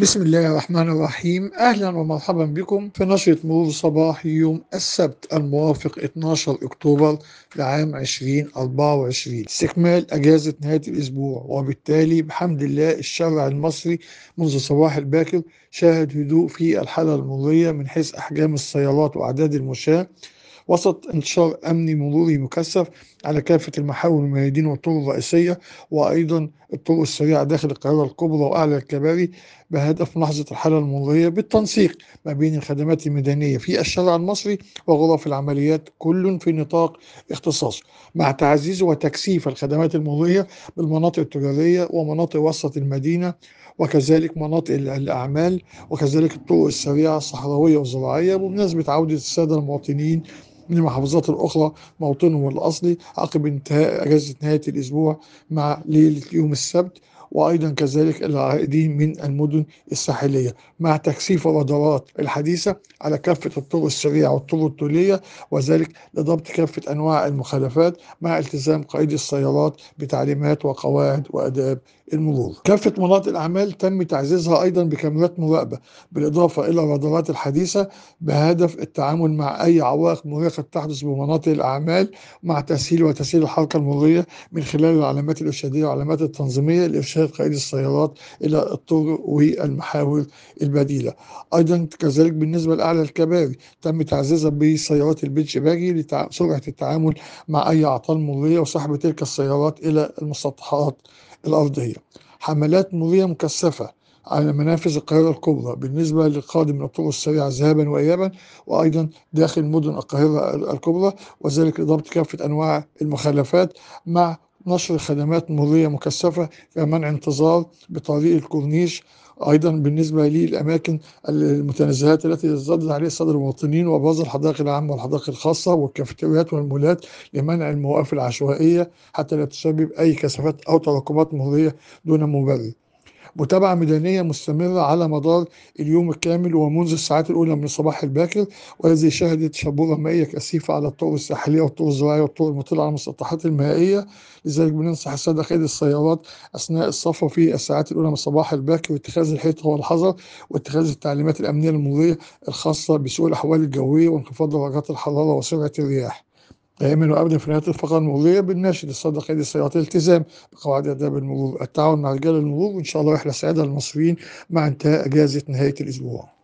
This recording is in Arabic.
بسم الله الرحمن الرحيم أهلا ومرحبا بكم في نشرة مرور صباحي يوم السبت الموافق 12 أكتوبر لعام 2024 استكمال أجازة نهاية الأسبوع وبالتالي بحمد الله الشارع المصري منذ صباح الباكر شاهد هدوء في الحالة المرية من حيث أحجام السيارات وأعداد المشاة وسط انتشار أمني مروري مكثف على كافة المحاور والميادين والطرق الرئيسية وأيضا الطرق السريعة داخل القاهرة الكبرى وأعلى الكباري بهدف ملاحظه الحالة المرورية بالتنسيق ما بين الخدمات الميدانية في الشارع المصري وغرف العمليات كل في نطاق اختصاصه مع تعزيز وتكثيف الخدمات المرورية بالمناطق التجارية ومناطق وسط المدينة وكذلك مناطق الأعمال وكذلك الطرق السريعة الصحراوية والزراعية بمناسبة عودة السادة المواطنين من المحافظات الأخرى موطنهم الأصلي عقب انتهاء أجازة نهاية الأسبوع مع ليلة يوم السبت وأيضا كذلك العائدين من المدن الساحلية مع تكثيف الرادارات الحديثة على كافة الطرق السريعة والطرق الطولية وذلك لضبط كافة أنواع المخالفات مع التزام قائد السيارات بتعليمات وقواعد وأداب المرور كافة مناطق الأعمال تم تعزيزها أيضا بكاميرات مراقبة بالإضافة إلى الرادارات الحديثة بهدف التعامل مع أي عوائق مرهقة تحدث بمناطق الأعمال مع تسهيل وتسهيل الحركة المرورية من خلال العلامات الإرشادية والعلامات التنظيمية الإرشادية استشهاد قائد السيارات إلى الطرق والمحاور البديلة أيضا كذلك بالنسبة لأعلى الكباري تم تعزيزها بسيارات البيتش باجي لسرعة التعامل مع أي أعطال مروريه وسحب تلك السيارات إلى المسطحات الأرضية حملات مروريه مكثفة على منافذ القاهرة الكبرى بالنسبة للقادم من الطرق السريعة ذهابا وإيابا وأيضا داخل مدن القاهرة الكبرى وذلك لضبط كافة أنواع المخالفات مع نشر خدمات مرورية مكثفة في أمان انتظار بطريق الكورنيش ايضا بالنسبه للاماكن المتنزهات التي يزداد عليها صدر المواطنين وابراز الحدائق العامه والحدائق الخاصه والكافيتريات والمولات لمنع المواقف العشوائيه حتى لا تسبب اي كثافات او تراكمات مروريه دون مبرر. متابعة ميدانية مستمرة على مدار اليوم الكامل ومنذ الساعات الأولى من الصباح الباكر والذي شهدت شبورة مائية كثيفة على الطرق الساحلية والطرق الزراعية والطرق المطلة على المسطحات المائية لذلك بننصح السادة قيد السيارات أثناء السفر في الساعات الأولى من الصباح الباكر واتخاذ الحيطة والحذر واتخاذ التعليمات الأمنية المرورية الخاصة بسوء الأحوال الجوية وانخفاض درجات الحرارة وسرعة الرياح. يأمن أبدا في نهاية الفقرة المرورية بالناشد الصادق يدي سيعطي التزام بقواعد آداب المرور التعاون مع رجال المرور وإن شاء الله رحلة سعيدة للمصريين مع انتهاء أجازة نهاية الأسبوع